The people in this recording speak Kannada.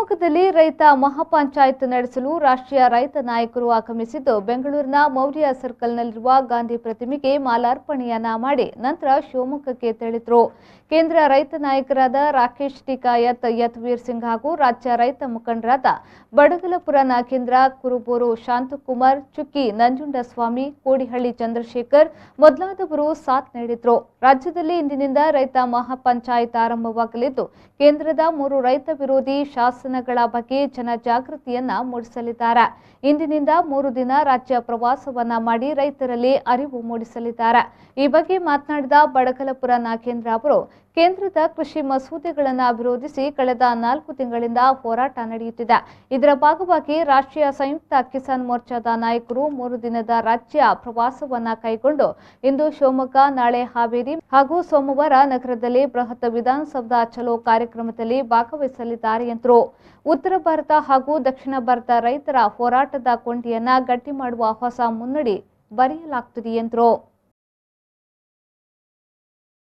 ಶಿವಮೊಗ್ಗದಲ್ಲಿ ರೈತ ಮಹಾಪಂಚಾಯತ್ ನಡೆಸಲು ರಾಷ್ಟ್ರೀಯ ರೈತ ನಾಯಕರು ಆಗಮಿಸಿದ್ದು ಬೆಂಗಳೂರಿನ ಮೌರ್ಯ ಸರ್ಕಲ್ನಲ್ಲಿರುವ ಗಾಂಧಿ ಪ್ರತಿಮೆಗೆ ಮಾಲಾರ್ಪಣೆಯನ್ನ ಮಾಡಿ ನಂತರ ಶಿವಮೊಗ್ಗಕ್ಕೆ ತೆರಳಿದ್ರು ಕೇಂದ್ರ ರೈತ ನಾಯಕರಾದ ರಾಕೇಶ್ ಟಿಕಾಯತ್ ಯತ್ವೀರ್ ಸಿಂಗ್ ಹಾಗೂ ರಾಜ್ಯ ರೈತ ಮುಖಂಡರಾದ ಬಡಗಲಪುರ ನಾಗೇಂದ್ರ ಕುರುಬೂರು ಶಾಂತಕುಮಾರ್ ಚುಕ್ಕಿ ನಂಜುಂಡಸ್ವಾಮಿ ಕೋಡಿಹಳ್ಳಿ ಚಂದ್ರಶೇಖರ್ ಮೊದಲಾದವರು ಸಾಥ್ ನೀಡಿದ್ರು ರಾಜ್ಯದಲ್ಲಿ ಇಂದಿನಿಂದ ರೈತ ಮಹಾಪಂಚಾಯತ್ ಆರಂಭವಾಗಲಿದ್ದು ಕೇಂದ್ರದ ಮೂರು ರೈತ ವಿರೋಧಿ ಶಾಸಕ ಗಳ ಬಗ್ಗೆ ಜನಜಾಗೃತಿಯನ್ನ ಮೂಡಿಸಲಿದ್ದಾರೆ ಇಂದಿನಿಂದ ಮೂರು ದಿನ ರಾಜ್ಯ ಪ್ರವಾಸವನ್ನ ಮಾಡಿ ರೈತರಲ್ಲಿ ಅರಿವು ಮೂಡಿಸಲಿದ್ದಾರೆ ಈ ಬಗ್ಗೆ ಮಾತನಾಡಿದ ಬಡಕಲಪುರ ನಾಗೇಂದ್ರ ಅವರು ಕೇಂದ್ರದ ಕೃಷಿ ಮಸೂದೆಗಳನ್ನು ವಿರೋಧಿಸಿ ಕಳೆದ ನಾಲ್ಕು ತಿಂಗಳಿಂದ ಹೋರಾಟ ನಡೆಯುತ್ತಿದೆ ಇದರ ಭಾಗವಾಗಿ ರಾಷ್ಟ್ರೀಯ ಸಂಯುಕ್ತ ಕಿಸಾನ್ ಮೋರ್ಚಾದ ನಾಯಕರು ಮೂರು ದಿನದ ರಾಜ್ಯ ಪ್ರವಾಸವನ್ನ ಕೈಗೊಂಡು ಇಂದು ಶಿವಮೊಗ್ಗ ನಾಳೆ ಹಾವೇರಿ ಹಾಗೂ ಸೋಮವಾರ ನಗರದಲ್ಲಿ ಬೃಹತ್ ವಿಧಾನಸೌಧ ಚಲೋ ಕಾರ್ಯಕ್ರಮದಲ್ಲಿ ಭಾಗವಹಿಸಲಿದ್ದಾರೆ ಎಂದರು ಉತ್ತರ ಭಾರತ ಹಾಗೂ ದಕ್ಷಿಣ ಭಾರತ ರೈತರ ಹೋರಾಟದ ಕೊಂಡಿಯನ್ನ ಗಟ್ಟಿ ಮಾಡುವ ಹೊಸ ಮುನ್ನಡಿ ಬರೆಯಲಾಗ್ತದೆ ಎಂದರು